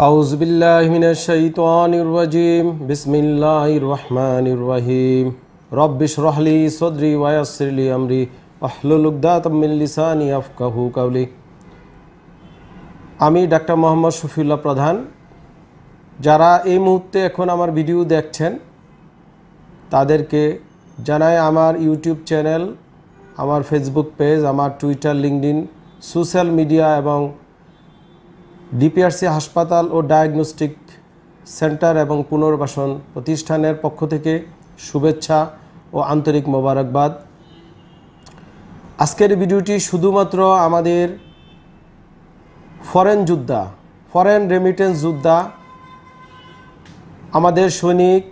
أعوذ بالله من الشيطان الرجيم بسم الله الرحمن الرحيم رب اشرح لي صدري ويسر لي أمري أحلل عقدة من لساني يفقهوا قولي আমি ডাক্তার মোহাম্মদ শফিউল্লাহ প্রধান যারা এই মুহূর্তে এখন আমার ভিডিও দেখছেন তাদেরকে জানাই আমার ইউটিউব চ্যানেল আমার ফেসবুক পেজ আমার টুইটার লিঙ্কডিন সোশ্যাল মিডিয়া এবং ডিপিআরসি হাসপাতাল ও ডায়াগনস্টিক সেন্টার এবং পুনর্বাসন প্রতিষ্ঠানের পক্ষ থেকে শুভেচ্ছা ও আন্তরিক মোবারকবাদ আজকের ভিডিওটি শুধুমাত্র আমাদের ফরেন যোদ্ধা ফরেন রেমিটেন্স যোদ্ধা আমাদের সৈনিক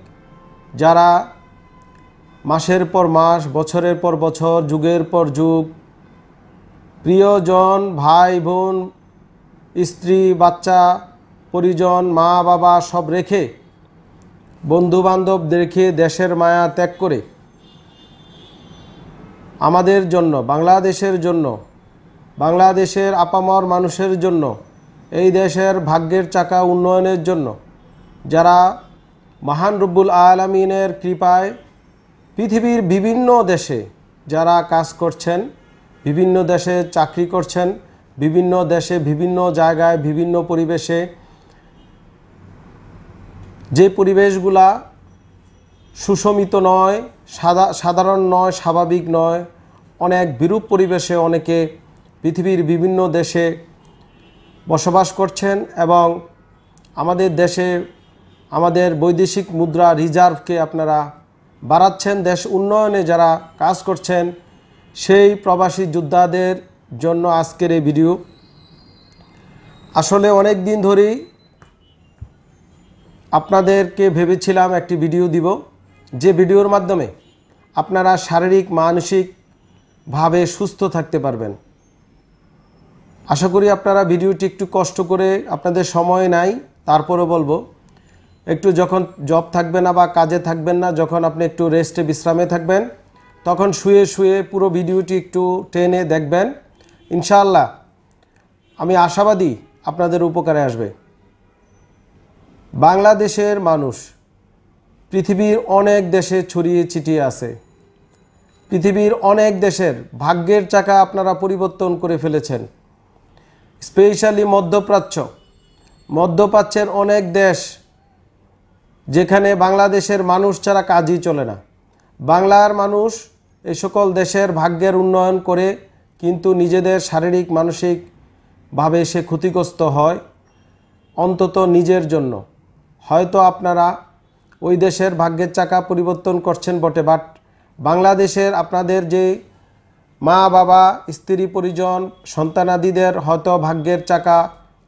যারা মাসের পর মাস বছরের পর বছর যুগের পর যুগ প্রিয়জন ভাই বোন স্ত্রী বাচ্চা পরিজন মা বাবা সব রেখে বন্ধুবান্ধব দেখে দেশের মায়া ত্যাগ করে আমাদের জন্য বাংলাদেশের জন্য বাংলাদেশের আপামর মানুষের জন্য এই দেশের ভাগ্যের চাকা উন্নয়নের জন্য যারা মহান রব্বুল আলমিনের কৃপায় পৃথিবীর বিভিন্ন দেশে যারা কাজ করছেন বিভিন্ন দেশে চাকরি করছেন বিভিন্ন দেশে বিভিন্ন জায়গায় বিভিন্ন পরিবেশে যে পরিবেশগুলা সুশমিত নয় সাদা সাধারণ নয় স্বাভাবিক নয় অনেক বিরূপ পরিবেশে অনেকে পৃথিবীর বিভিন্ন দেশে বসবাস করছেন এবং আমাদের দেশে আমাদের বৈদেশিক মুদ্রা রিজার্ভকে আপনারা বাড়াচ্ছেন দেশ উন্নয়নে যারা কাজ করছেন সেই প্রবাসী যোদ্ধাদের জন্য আজকের এই ভিডিও আসলে অনেক দিন ধরেই আপনাদেরকে ভেবেছিলাম একটি ভিডিও দিব যে ভিডিওর মাধ্যমে আপনারা শারীরিক মানসিকভাবে সুস্থ থাকতে পারবেন আশা করি আপনারা ভিডিওটি একটু কষ্ট করে আপনাদের সময় নাই তারপরও বলবো একটু যখন জব থাকবে না বা কাজে থাকবেন না যখন আপনি একটু রেস্টে বিশ্রামে থাকবেন তখন শুয়ে শুয়ে পুরো ভিডিওটি একটু টেনে দেখবেন ইনশাআল্লাহ আমি আশাবাদী আপনাদের উপকারে আসবে বাংলাদেশের মানুষ পৃথিবীর অনেক দেশে ছড়িয়ে ছিটিয়ে আছে পৃথিবীর অনেক দেশের ভাগ্যের চাকা আপনারা পরিবর্তন করে ফেলেছেন স্পেশালি মধ্যপ্রাচ্য মধ্যপ্রাচ্যের অনেক দেশ যেখানে বাংলাদেশের মানুষ ছাড়া কাজই চলে না বাংলার মানুষ এই সকল দেশের ভাগ্যের উন্নয়ন করে কিন্তু নিজেদের শারীরিক মানসিকভাবে সে ক্ষতিগ্রস্ত হয় অন্তত নিজের জন্য হয়তো আপনারা ওই দেশের ভাগ্যের চাকা পরিবর্তন করছেন বটে বাট বাংলাদেশের আপনাদের যে মা বাবা স্ত্রী পরিজন সন্তানাদিদের হয়তো ভাগ্যের চাকা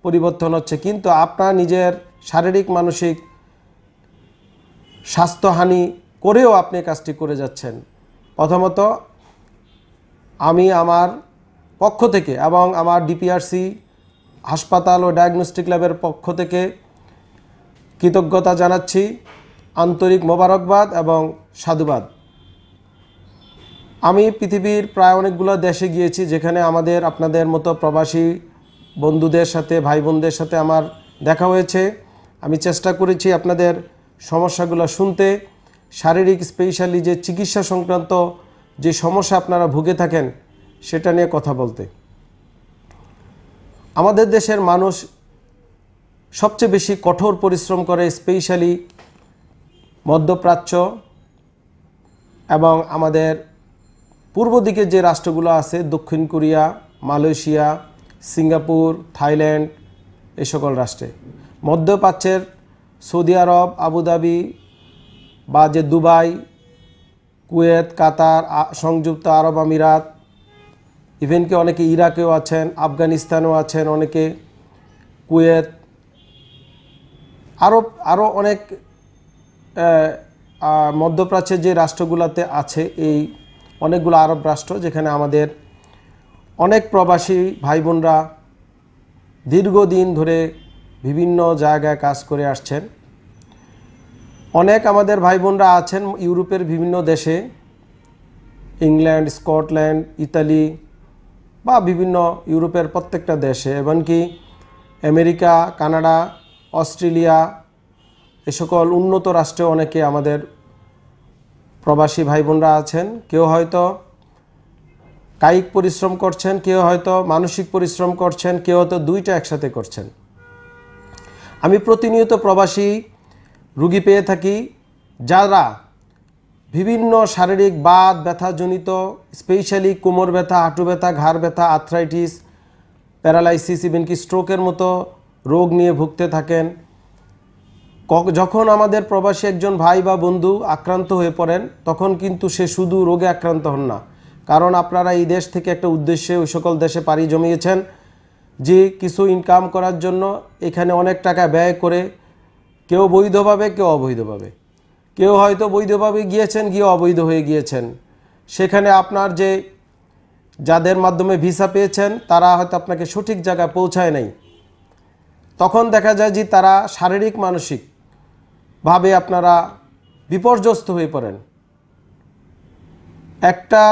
পরিবর্তন হচ্ছে কিন্তু আপনার নিজের শারীরিক মানসিক স্বাস্থ্যহানি করেও আপনি কাজটি করে যাচ্ছেন প্রথমত আমি আমার পক্ষ থেকে এবং আমার ডিপিআরসি হাসপাতাল ও ডায়াগনস্টিক ল্যাবের পক্ষ থেকে কৃতজ্ঞতা জানাচ্ছি আন্তরিক মোবারকবাদ এবং সাধুবাদ আমি পৃথিবীর প্রায় অনেকগুলো দেশে গিয়েছি যেখানে আমাদের আপনাদের মতো প্রবাসী বন্ধুদের সাথে ভাই বোনদের সাথে আমার দেখা হয়েছে আমি চেষ্টা করেছি আপনাদের সমস্যাগুলো শুনতে শারীরিক স্পেশালি যে চিকিৎসা সংক্রান্ত যে সমস্যা আপনারা ভুগে থাকেন সেটা নিয়ে কথা বলতে আমাদের দেশের মানুষ সবচেয়ে বেশি কঠোর পরিশ্রম করে স্পেশালি মধ্যপ্রাচ্য এবং আমাদের পূর্ব দিকে যে রাষ্ট্রগুলো আছে দক্ষিণ কোরিয়া মালয়েশিয়া সিঙ্গাপুর থাইল্যান্ড এ সকল রাষ্ট্রে মধ্যপ্রাচ্যের সৌদি আরব আবুধাবি বা যে দুবাই কুয়েত কাতার সংযুক্ত আরব আমিরাত ইভেনকে অনেকে ইরাকেও আছেন আফগানিস্তানেও আছেন অনেকে কুয়েত আরব আরও অনেক মধ্যপ্রাচ্যের যে রাষ্ট্রগুলোতে আছে এই অনেকগুলো আরব রাষ্ট্র যেখানে আমাদের অনেক প্রবাসী ভাই বোনরা দীর্ঘদিন ধরে বিভিন্ন জায়গায় কাজ করে আসছেন অনেক আমাদের ভাই বোনরা আছেন ইউরোপের বিভিন্ন দেশে ইংল্যান্ড স্কটল্যান্ড ইতালি বা বিভিন্ন ইউরোপের প্রত্যেকটা দেশে এমনকি আমেরিকা কানাডা অস্ট্রেলিয়া এ সকল উন্নত রাষ্ট্রে অনেকে আমাদের প্রবাসী ভাই বোনরা আছেন কেউ হয়তো কায়িক পরিশ্রম করছেন কেউ হয়তো মানসিক পরিশ্রম করছেন কেউ হয়তো দুইটা একসাথে করছেন আমি প্রতিনিয়ত প্রবাসী রুগী পেয়ে থাকি যারা বিভিন্ন শারীরিক বাদ ব্যথাজনিত স্পেশালি কোমর ব্যথা হাঁটু ব্যথা ঘাড় ব্যথা আর্থ্রাইটিস প্যারালাইসিস ইভেনকি স্ট্রোকের মতো রোগ নিয়ে ভুগতে থাকেন যখন আমাদের প্রবাসী একজন ভাই বা বন্ধু আক্রান্ত হয়ে পড়েন তখন কিন্তু সে শুধু রোগে আক্রান্ত হন না কারণ আপনারা এই দেশ থেকে একটা উদ্দেশ্যে ওই সকল দেশে পাড়ি জমিয়েছেন যে কিছু ইনকাম করার জন্য এখানে অনেক টাকা ব্যয় করে কেউ বৈধভাবে কেউ অবৈধভাবে কেউ হয়তো বৈধভাবে গিয়েছেন গিয়ে অবৈধ হয়ে গিয়েছেন সেখানে আপনার যে যাদের মাধ্যমে ভিসা পেয়েছেন তারা হয়তো আপনাকে সঠিক জায়গায় পৌঁছায় নাই তখন দেখা যায় যে তারা শারীরিক মানসিকভাবে আপনারা বিপর্যস্ত হয়ে পড়েন একটা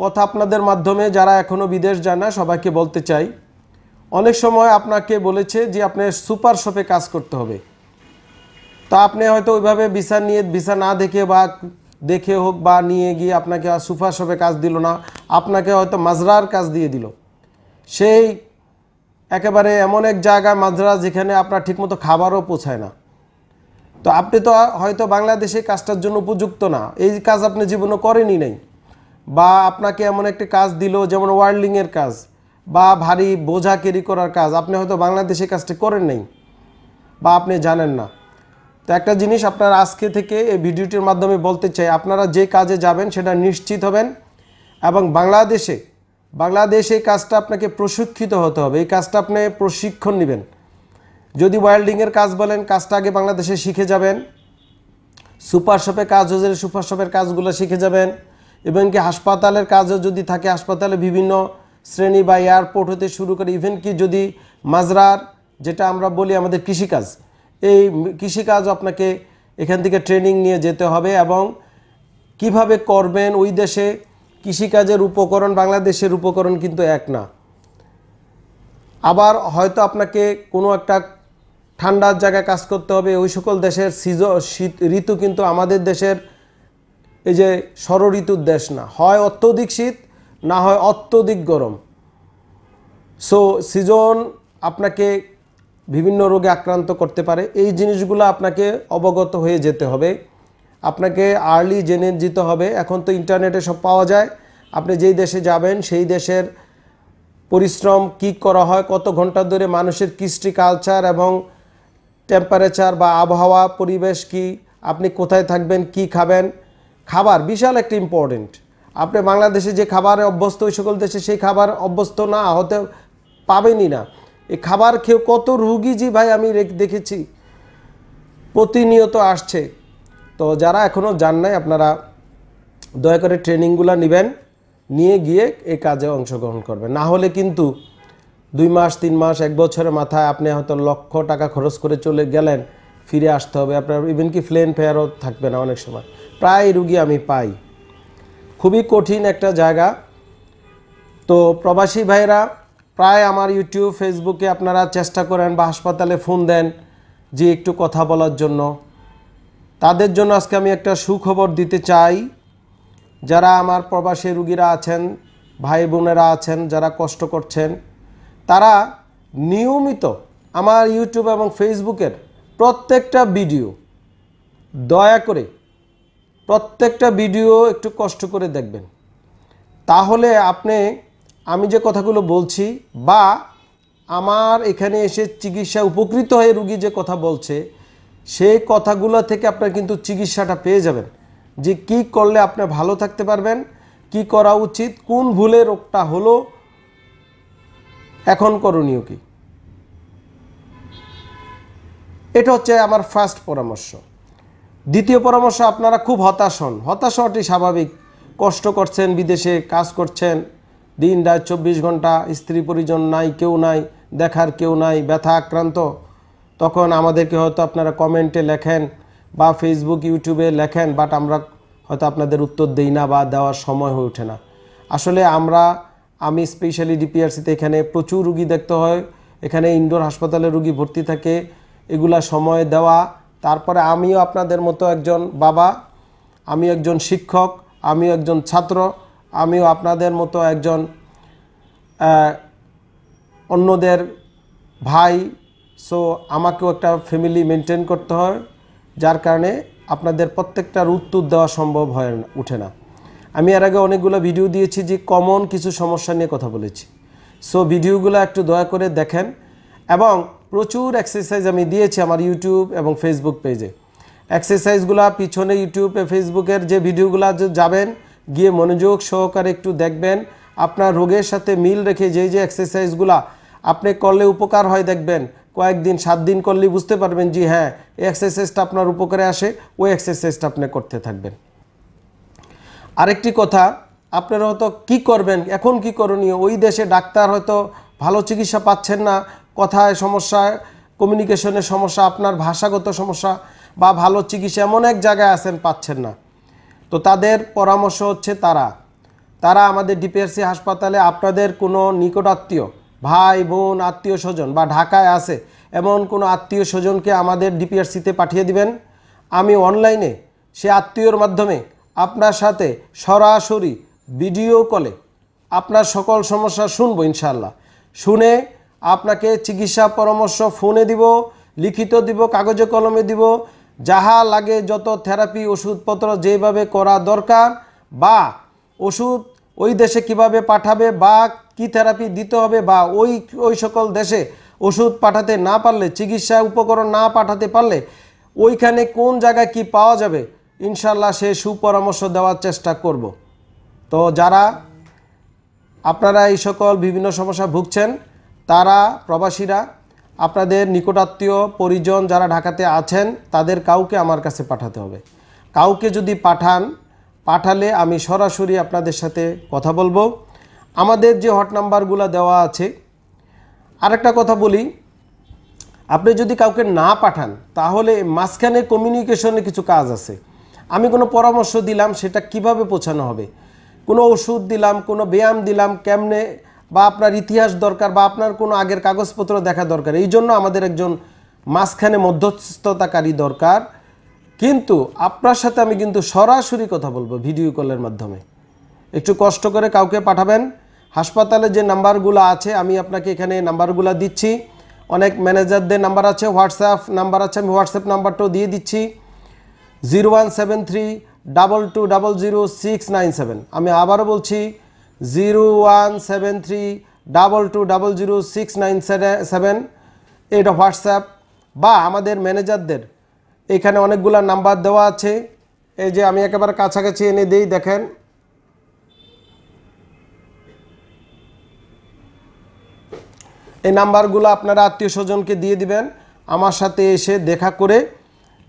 কথা আপনাদের মাধ্যমে যারা এখনও বিদেশ যায় না সবাইকে বলতে চাই অনেক সময় আপনাকে বলেছে যে আপনার সুপার শপে কাজ করতে হবে তো আপনি হয়তো ওইভাবে ভিসা নিয়ে ভিসা না দেখে বা দেখে হোক বা নিয়ে গিয়ে আপনাকে সুফা শপে কাজ দিল না আপনাকে হয়তো মাজরার কাজ দিয়ে দিল সেই একেবারে এমন এক জায়গায় মাজরা যেখানে আপনার ঠিকমতো খাবারও পৌঁছায় না তো আপনি তো হয়তো বাংলাদেশে কাজটার জন্য উপযুক্ত না এই কাজ আপনি জীবনে করেনি নাই বা আপনাকে এমন একটি কাজ দিল যেমন ওয়ার্ল্ডিংয়ের কাজ বা ভারী বোঝা ক্যারি করার কাজ আপনি হয়তো বাংলাদেশে কাজটি করেন নাই বা আপনি জানেন না তো একটা জিনিস আপনার আজকে থেকে এই ভিডিওটির মাধ্যমে বলতে চাই আপনারা যে কাজে যাবেন সেটা নিশ্চিত হবেন এবং বাংলাদেশে বাংলাদেশে এই কাজটা আপনাকে প্রশিক্ষিত হতে হবে এই কাজটা আপনি প্রশিক্ষণ নেবেন যদি ওয়েল্ডিংয়ের কাজ বলেন কাজটা আগে বাংলাদেশে শিখে যাবেন সুপার শপে কাজ হয়ে গেলে সুপার শপের কাজগুলো শিখে যাবেন এবং কি হাসপাতালের কাজও যদি থাকে হাসপাতালে বিভিন্ন শ্রেণী বা এয়ারপোর্ট হতে শুরু করে ইভেন কি যদি মাজরার যেটা আমরা বলি আমাদের কৃষিকাজ এই কৃষিকাজ আপনাকে এখান থেকে ট্রেনিং নিয়ে যেতে হবে এবং কিভাবে করবেন ওই দেশে কৃষিকাজের উপকরণ বাংলাদেশের উপকরণ কিন্তু এক না আবার হয়তো আপনাকে কোনো একটা ঠান্ডার জায়গায় কাজ করতে হবে ওই সকল দেশের সিজ শীত ঋতু কিন্তু আমাদের দেশের এই যে ষড় ঋতুর দেশ না হয় অত্যধিক শীত না হয় অত্যধিক গরম সো সিজন আপনাকে বিভিন্ন রোগে আক্রান্ত করতে পারে এই জিনিসগুলো আপনাকে অবগত হয়ে যেতে হবে আপনাকে আর্লি জেনে যেতে হবে এখন তো ইন্টারনেটে সব পাওয়া যায় আপনি যেই দেশে যাবেন সেই দেশের পরিশ্রম কি করা হয় কত ঘন্টা ধরে মানুষের কৃষ্টি কালচার এবং টেম্পারেচার বা আবহাওয়া পরিবেশ কি আপনি কোথায় থাকবেন কি খাবেন খাবার বিশাল একটা ইম্পর্টেন্ট আপনি বাংলাদেশে যে খাবার অভ্যস্ত ওই সকল দেশে সেই খাবার অভ্যস্ত না হতে পাবেনই না এ খাবার খেয়ে কত রুগী জি ভাই আমি দেখেছি প্রতিনিয়ত আসছে তো যারা এখনও যান নাই আপনারা দয়া করে ট্রেনিংগুলো নেবেন নিয়ে গিয়ে এই কাজে অংশগ্রহণ করবেন না হলে কিন্তু দুই মাস তিন মাস এক বছরের মাথায় আপনি হয়তো লক্ষ টাকা খরচ করে চলে গেলেন ফিরে আসতে হবে আপনার ইভেন কি প্লেন ফেয়ারও থাকবে না অনেক সময় প্রায় রুগী আমি পাই খুবই কঠিন একটা জায়গা তো প্রবাসী ভাইরা প্রায় আমার ইউটিউব ফেসবুকে আপনারা চেষ্টা করেন বা হাসপাতালে ফোন দেন যে একটু কথা বলার জন্য তাদের জন্য আজকে আমি একটা সুখবর দিতে চাই যারা আমার প্রবাসী রুগীরা আছেন ভাই বোনেরা আছেন যারা কষ্ট করছেন তারা নিয়মিত আমার ইউটিউব এবং ফেসবুকের প্রত্যেকটা ভিডিও দয়া করে প্রত্যেকটা ভিডিও একটু কষ্ট করে দেখবেন তাহলে আপনি আমি যে কথাগুলো বলছি বা আমার এখানে এসে চিকিৎসা উপকৃত হয়ে রুগী যে কথা বলছে সেই কথাগুলো থেকে আপনার কিন্তু চিকিৎসাটা পেয়ে যাবেন যে কি করলে আপনি ভালো থাকতে পারবেন কি করা উচিত কোন ভুলে রোগটা হলো এখন করণীয় কি এটা হচ্ছে আমার ফার্স্ট পরামর্শ দ্বিতীয় পরামর্শ আপনারা খুব হতাশ হন হতাশ হওয়াটি স্বাভাবিক কষ্ট করছেন বিদেশে কাজ করছেন দিন রাত চব্বিশ ঘন্টা স্ত্রী পরিজন নাই কেউ নাই দেখার কেউ নাই ব্যথা আক্রান্ত তখন আমাদেরকে হয়তো আপনারা কমেন্টে লেখেন বা ফেসবুক ইউটিউবে লেখেন বাট আমরা হয়তো আপনাদের উত্তর দিই না বা দেওয়ার সময় হয়ে ওঠে না আসলে আমরা আমি স্পেশালি ডিপিআরসিতে এখানে প্রচুর রুগী দেখতে হয় এখানে ইনডোর হাসপাতালে রুগী ভর্তি থাকে এগুলা সময় দেওয়া তারপরে আমিও আপনাদের মতো একজন বাবা আমি একজন শিক্ষক আমি একজন ছাত্র আমিও আপনাদের মতো একজন অন্যদের ভাই সো আমাকেও একটা ফ্যামিলি মেনটেন করতে হয় যার কারণে আপনাদের প্রত্যেকটার উত্তর দেওয়া সম্ভব হয় না উঠে না আমি এর আগে অনেকগুলো ভিডিও দিয়েছি যে কমন কিছু সমস্যা নিয়ে কথা বলেছি সো ভিডিওগুলো একটু দয়া করে দেখেন এবং প্রচুর এক্সারসাইজ আমি দিয়েছি আমার ইউটিউব এবং ফেসবুক পেজে এক্সারসাইজগুলো পিছনে ইউটিউবে ফেসবুকের যে ভিডিওগুলো যাবেন গিয়ে মনোযোগ সহকারে একটু দেখবেন আপনার রোগের সাথে মিল রেখে যে যে এক্সারসাইজগুলা আপনি করলে উপকার হয় দেখবেন কয়েকদিন সাত দিন করলে বুঝতে পারবেন যে হ্যাঁ এই এক্সারসাইজটা আপনার উপকারে আসে ওই এক্সারসাইজটা আপনি করতে থাকবেন আরেকটি কথা আপনারা হয়তো কি করবেন এখন কি করণীয় ওই দেশে ডাক্তার হয়তো ভালো চিকিৎসা পাচ্ছেন না কথায় সমস্যা কমিউনিকেশনের সমস্যা আপনার ভাষাগত সমস্যা বা ভালো চিকিৎসা এমন এক জায়গায় আছেন পাচ্ছেন না তো তাদের পরামর্শ হচ্ছে তারা তারা আমাদের ডিপিআরসি হাসপাতালে আপনাদের কোনো নিকটাত্মীয় ভাই বোন আত্মীয় স্বজন বা ঢাকায় আছে এমন কোনো আত্মীয় স্বজনকে আমাদের ডিপিআরসিতে পাঠিয়ে দিবেন আমি অনলাইনে সে আত্মীয়র মাধ্যমে আপনার সাথে সরাসরি ভিডিও কলে আপনার সকল সমস্যা শুনবো ইনশাল্লাহ শুনে আপনাকে চিকিৎসা পরামর্শ ফোনে দিব লিখিত দিব কাগজে কলমে দিব যাহা লাগে যত থেরাপি ওষুধপত্র যেভাবে করা দরকার বা ওষুধ ওই দেশে কিভাবে পাঠাবে বা কি থেরাপি দিতে হবে বা ওই ওই সকল দেশে ওষুধ পাঠাতে না পারলে চিকিৎসা উপকরণ না পাঠাতে পারলে ওইখানে কোন জায়গায় কি পাওয়া যাবে ইনশাল্লাহ সে সুপরামর্শ দেওয়ার চেষ্টা করব তো যারা আপনারা এই সকল বিভিন্ন সমস্যা ভুগছেন তারা প্রবাসীরা আপনাদের নিকটাত্মীয় পরিজন যারা ঢাকাতে আছেন তাদের কাউকে আমার কাছে পাঠাতে হবে কাউকে যদি পাঠান পাঠালে আমি সরাসরি আপনাদের সাথে কথা বলবো আমাদের যে হট নাম্বারগুলো দেওয়া আছে আরেকটা কথা বলি আপনি যদি কাউকে না পাঠান তাহলে মাঝখানে কমিউনিকেশনে কিছু কাজ আছে আমি কোনো পরামর্শ দিলাম সেটা কিভাবে পৌঁছানো হবে কোনো ওষুধ দিলাম কোনো ব্যায়াম দিলাম কেমনে বা আপনার ইতিহাস দরকার বা আপনার কোনো আগের কাগজপত্র দেখা দরকার এই জন্য আমাদের একজন মাঝখানে মধ্যস্থতাকারী দরকার কিন্তু আপনার সাথে আমি কিন্তু সরাসরি কথা বলবো ভিডিও কলের মাধ্যমে একটু কষ্ট করে কাউকে পাঠাবেন হাসপাতালে যে নাম্বারগুলো আছে আমি আপনাকে এখানে নাম্বারগুলো দিচ্ছি অনেক ম্যানেজারদের নাম্বার আছে হোয়াটসঅ্যাপ নাম্বার আছে আমি হোয়াটসঅ্যাপ নাম্বারটাও দিয়ে দিচ্ছি zero one seven three double two double zero six nine seven আমি আবারও বলছি zero one seven three double two double zero six nine seven এটা হোয়াটসঅ্যাপ বা আমাদের ম্যানেজারদের এখানে অনেকগুলো নাম্বার দেওয়া আছে এই যে আমি একেবারে কাছাকাছি এনে দিই দেখেন এই নাম্বারগুলো আপনারা আত্মীয় স্বজনকে দিয়ে দিবেন আমার সাথে এসে দেখা করে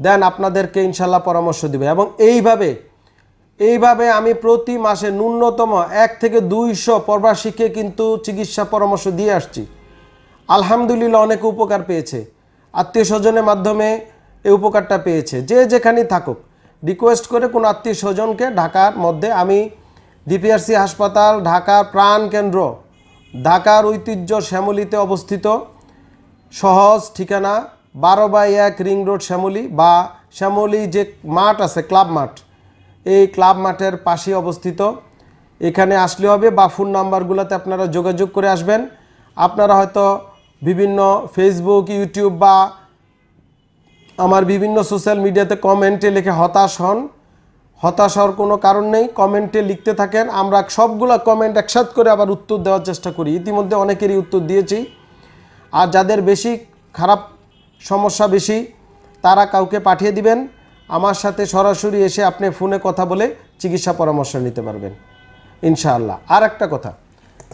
দেন আপনাদেরকে ইনশাল্লাহ পরামর্শ দিবে এবং এইভাবে এইভাবে আমি প্রতি মাসে ন্যূনতম এক থেকে দুইশো প্রবাসীকে কিন্তু চিকিৎসা পরামর্শ দিয়ে আসছি আলহামদুলিল্লাহ অনেক উপকার পেয়েছে আত্মীয় স্বজনের মাধ্যমে এই উপকারটা পেয়েছে যে যেখানেই থাকুক রিকোয়েস্ট করে কোনো আত্মীয় স্বজনকে ঢাকার মধ্যে আমি ডিপিআরসি হাসপাতাল ঢাকার প্রাণ কেন্দ্র ঢাকার ঐতিহ্য শ্যামলিতে অবস্থিত সহজ ঠিকানা বারো বাই এক রিং রোড শ্যামলি বা শ্যামলি যে মাঠ আছে ক্লাব মাঠ এই ক্লাব মাঠের পাশে অবস্থিত এখানে আসলে হবে বা ফোন নাম্বারগুলোতে আপনারা যোগাযোগ করে আসবেন আপনারা হয়তো বিভিন্ন ফেসবুক ইউটিউব বা আমার বিভিন্ন সোশ্যাল মিডিয়াতে কমেন্টে লিখে হতাশ হন হতাশ হওয়ার কোনো কারণ নেই কমেন্টে লিখতে থাকেন আমরা সবগুলো কমেন্ট একসাথ করে আবার উত্তর দেওয়ার চেষ্টা করি ইতিমধ্যে অনেকেরই উত্তর দিয়েছি আর যাদের বেশি খারাপ সমস্যা বেশি তারা কাউকে পাঠিয়ে দিবেন আমার সাথে সরাসরি এসে আপনি ফোনে কথা বলে চিকিৎসা পরামর্শ নিতে পারবেন ইনশাআল্লাহ আর একটা কথা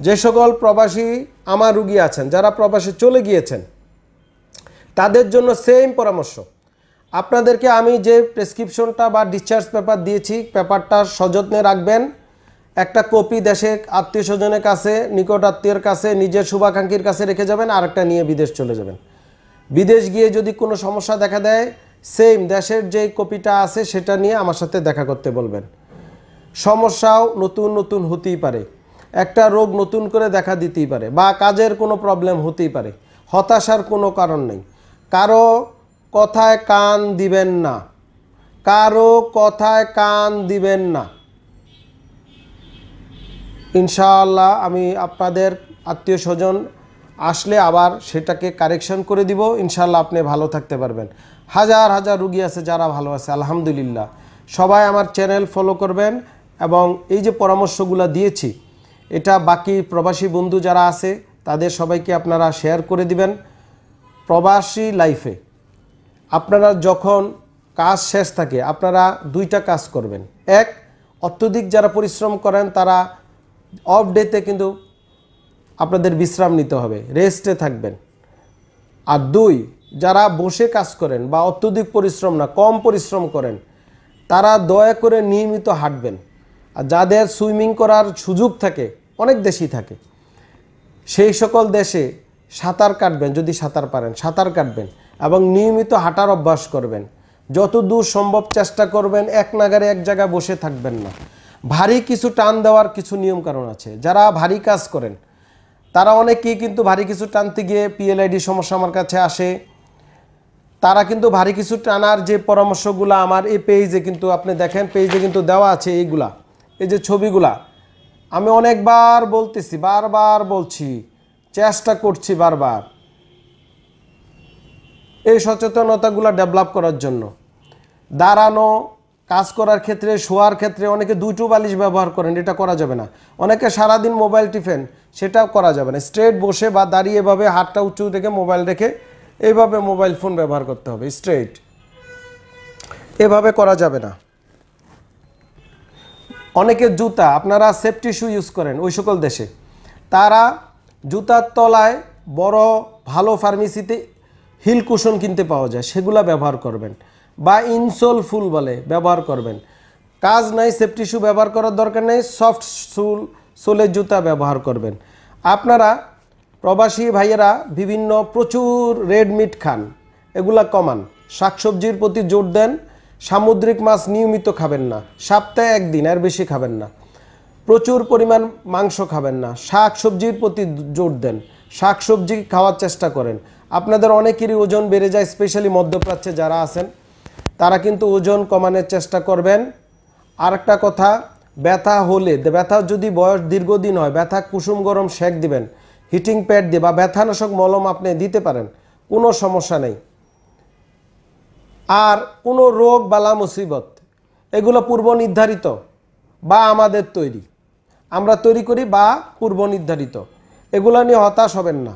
যে সকল প্রবাসী আমার রুগী আছেন যারা প্রবাসে চলে গিয়েছেন তাদের জন্য সেম পরামর্শ আপনাদেরকে আমি যে প্রেসক্রিপশনটা বা ডিসচার্জ পেপার দিয়েছি পেপারটা সযত্নে রাখবেন একটা কপি দেশে আত্মীয় স্বজনের কাছে নিকট আত্মীয়ের কাছে নিজের শুভাকাঙ্ক্ষীর কাছে রেখে যাবেন আর একটা নিয়ে বিদেশ চলে যাবেন বিদেশ গিয়ে যদি কোনো সমস্যা দেখা দেয় সেম দেশের যে কপিটা আছে সেটা নিয়ে আমার সাথে দেখা করতে বলবেন সমস্যাও নতুন নতুন হতেই পারে একটা রোগ নতুন করে দেখা দিতেই পারে বা কাজের কোনো প্রবলেম হতেই পারে হতাশার কোনো কারণ নেই কারো কথায় কান দিবেন না কারো কথায় কান দিবেন না ইনশাআল্লাহ আমি আপনাদের আত্মীয় স্বজন আসলে আবার সেটাকে কারেকশন করে দিব ইনশাআল্লাহ আপনি ভালো থাকতে পারবেন হাজার হাজার রুগী আছে যারা ভালো আছে আলহামদুলিল্লাহ সবাই আমার চ্যানেল ফলো করবেন এবং এই যে পরামর্শগুলো দিয়েছি এটা বাকি প্রবাসী বন্ধু যারা আছে তাদের সবাইকে আপনারা শেয়ার করে দিবেন প্রবাসী লাইফে আপনারা যখন কাজ শেষ থাকে আপনারা দুইটা কাজ করবেন এক অত্যধিক যারা পরিশ্রম করেন তারা অফ ডেতে কিন্তু আপনাদের বিশ্রাম নিতে হবে রেস্টে থাকবেন আর দুই যারা বসে কাজ করেন বা অত্যধিক পরিশ্রম না কম পরিশ্রম করেন তারা দয়া করে নিয়মিত হাঁটবেন আর যাদের সুইমিং করার সুযোগ থাকে অনেক দেশই থাকে সেই সকল দেশে সাঁতার কাটবেন যদি সাঁতার পারেন সাঁতার কাটবেন এবং নিয়মিত হাঁটার অভ্যাস করবেন যত দূর সম্ভব চেষ্টা করবেন এক নাগারে এক জায়গায় বসে থাকবেন না ভারী কিছু টান দেওয়ার কিছু নিয়ম কারণ আছে যারা ভারী কাজ করেন তারা অনেকেই কিন্তু ভারী কিছু টানতে গিয়ে পিএলআইডি সমস্যা আমার কাছে আসে তারা কিন্তু ভারী কিছু টানার যে পরামর্শগুলো আমার এই পেজে কিন্তু আপনি দেখেন পেজে কিন্তু দেওয়া আছে এইগুলা এই যে ছবিগুলা আমি অনেকবার বলতেছি বারবার বলছি চেষ্টা করছি বারবার এই সচেতনতাগুলো ডেভেলপ করার জন্য দাঁড়ানো কাজ করার ক্ষেত্রে শোয়ার ক্ষেত্রে অনেকে দুটো বালিশ ব্যবহার করেন এটা করা যাবে না অনেকে সারাদিন মোবাইল টিফেন সেটাও করা যাবে না স্ট্রেট বসে বা দাঁড়িয়ে এভাবে হাতটা উঁচু রেখে মোবাইল রেখে এইভাবে মোবাইল ফোন ব্যবহার করতে হবে স্ট্রেট এভাবে করা যাবে না অনেকে জুতা আপনারা সেফটি শু ইউজ করেন ওই সকল দেশে তারা জুতার তলায় বড় ভালো ফার্মেসিতে হিল কুশন কিনতে পাওয়া যায় সেগুলা ব্যবহার করবেন বা ইনসোল ফুল বলে ব্যবহার করবেন কাজ নাই সেফটি শু ব্যবহার করার দরকার নেই সফট সুল সোলের জুতা ব্যবহার করবেন আপনারা প্রবাসী ভাইয়েরা বিভিন্ন প্রচুর রেড মিট খান এগুলা কমান শাকসবজির প্রতি জোর দেন সামুদ্রিক মাছ নিয়মিত খাবেন না সপ্তাহে একদিন আর বেশি খাবেন না প্রচুর পরিমাণ মাংস খাবেন না শাকসবজির প্রতি জোর দেন শাকসবজি খাওয়ার চেষ্টা করেন আপনাদের অনেকেরই ওজন বেড়ে যায় স্পেশালি মধ্যপ্রাচ্যে যারা আছেন তারা কিন্তু ওজন কমানোর চেষ্টা করবেন আর একটা কথা ব্যথা হলে ব্যথা যদি বয়স দীর্ঘদিন হয় ব্যথা কুসুম গরম শেক দিবেন হিটিং প্যাড দিয়ে বা ব্যথানাশক মলম আপনি দিতে পারেন কোনো সমস্যা নেই আর কোনো রোগ বালা মুসিবত এগুলো পূর্ব নির্ধারিত বা আমাদের তৈরি আমরা তৈরি করি বা পূর্ব নির্ধারিত এগুলো নিয়ে হতাশ হবেন না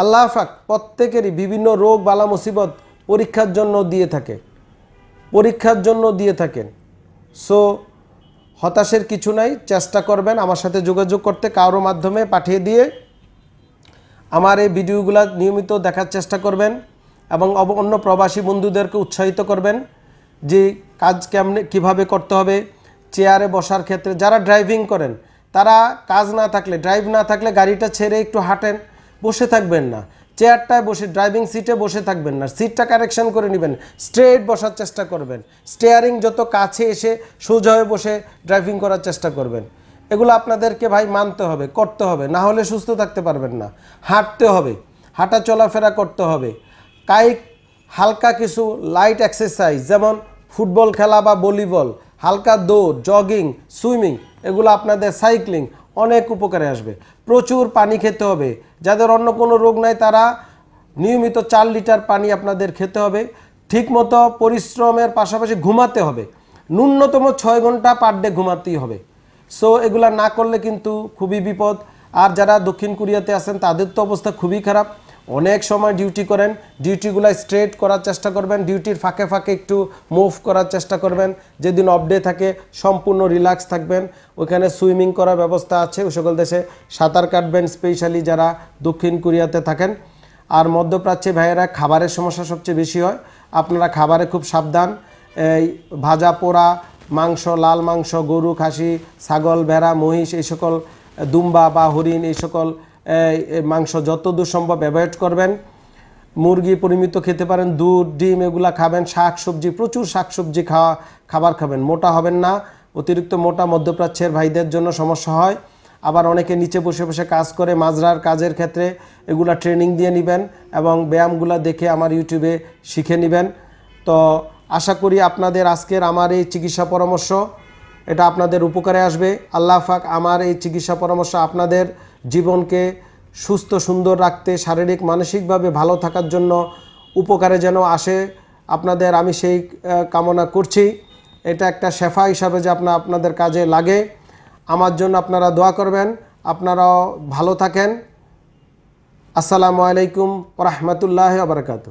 আল্লাহ ফাক প্রত্যেকেরই বিভিন্ন রোগ বালা মুসিবত পরীক্ষার জন্য দিয়ে থাকে পরীক্ষার জন্য দিয়ে থাকেন সো হতাশের কিছু নাই চেষ্টা করবেন আমার সাথে যোগাযোগ করতে কারো মাধ্যমে পাঠিয়ে দিয়ে আমার এই ভিডিওগুলো নিয়মিত দেখার চেষ্টা করবেন এবং অন্য প্রবাসী বন্ধুদেরকে উৎসাহিত করবেন যে কাজ কেমনে কিভাবে করতে হবে চেয়ারে বসার ক্ষেত্রে যারা ড্রাইভিং করেন তারা কাজ না থাকলে ড্রাইভ না থাকলে গাড়িটা ছেড়ে একটু হাঁটেন বসে থাকবেন না চেয়ারটায় বসে ড্রাইভিং সিটে বসে থাকবেন না সিটটা কারেকশন করে নেবেন স্ট্রেট বসার চেষ্টা করবেন স্টেয়ারিং যত কাছে এসে সোজা হয়ে বসে ড্রাইভিং করার চেষ্টা করবেন এগুলো আপনাদেরকে ভাই মানতে হবে করতে হবে না হলে সুস্থ থাকতে পারবেন না হাঁটতে হবে হাঁটা চলাফেরা করতে হবে কায়িক হালকা কিছু লাইট এক্সারসাইজ যেমন ফুটবল খেলা বা ভলিবল হালকা দৌড় জগিং সুইমিং এগুলো আপনাদের সাইক্লিং অনেক উপকারে আসবে প্রচুর পানি খেতে হবে যাদের অন্য কোনো রোগ নাই তারা নিয়মিত চার লিটার পানি আপনাদের খেতে হবে ঠিকমতো পরিশ্রমের পাশাপাশি ঘুমাতে হবে ন্যূনতম ছয় ঘন্টা পার ডে ঘুমাতেই হবে সো এগুলা না করলে কিন্তু খুবই বিপদ আর যারা দক্ষিণ কোরিয়াতে আছেন তাদের তো অবস্থা খুবই খারাপ অনেক সময় ডিউটি করেন ডিউটিগুলো স্ট্রেট করার চেষ্টা করবেন ডিউটির ফাঁকে ফাঁকে একটু মুভ করার চেষ্টা করবেন যেদিন অফ ডে থাকে সম্পূর্ণ রিল্যাক্স থাকবেন ওইখানে সুইমিং করার ব্যবস্থা আছে ওই সকল দেশে সাঁতার কাটবেন স্পেশালি যারা দক্ষিণ কোরিয়াতে থাকেন আর মধ্যপ্রাচ্যে ভাইয়েরা খাবারের সমস্যা সবচেয়ে বেশি হয় আপনারা খাবারে খুব সাবধান এই ভাজা পোড়া মাংস লাল মাংস গরু খাসি ছাগল ভেড়া মহিষ এই সকল দুম্বা বা হরিণ এই সকল মাংস যতদূর সম্ভব অ্যাভয়েড করবেন মুরগি পরিমিত খেতে পারেন দুধ ডিম এগুলা খাবেন শাক সবজি প্রচুর শাক সবজি খাওয়া খাবার খাবেন মোটা হবেন না অতিরিক্ত মোটা মধ্যপ্রাচ্যের ভাইদের জন্য সমস্যা হয় আবার অনেকে নিচে বসে বসে কাজ করে মাজরার কাজের ক্ষেত্রে এগুলা ট্রেনিং দিয়ে নেবেন এবং ব্যায়ামগুলো দেখে আমার ইউটিউবে শিখে নেবেন তো আশা করি আপনাদের আজকের আমার এই চিকিৎসা পরামর্শ এটা আপনাদের উপকারে আসবে আল্লাহ ফাক আমার এই চিকিৎসা পরামর্শ আপনাদের জীবনকে সুস্থ সুন্দর রাখতে শারীরিক মানসিকভাবে ভালো থাকার জন্য উপকারে যেন আসে আপনাদের আমি সেই কামনা করছি এটা একটা শেফা হিসাবে যে আপনার আপনাদের কাজে লাগে আমার জন্য আপনারা দোয়া করবেন আপনারাও ভালো থাকেন আসসালামু আলাইকুম রহমতুল্লাহ আবরকাতু